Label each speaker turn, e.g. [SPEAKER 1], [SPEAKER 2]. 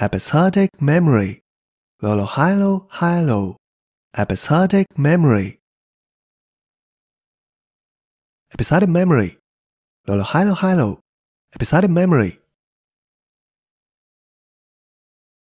[SPEAKER 1] episodic memory, Lolohilo-Hilo, episodic memory. Episodic memory, hilo hilo episodic memory.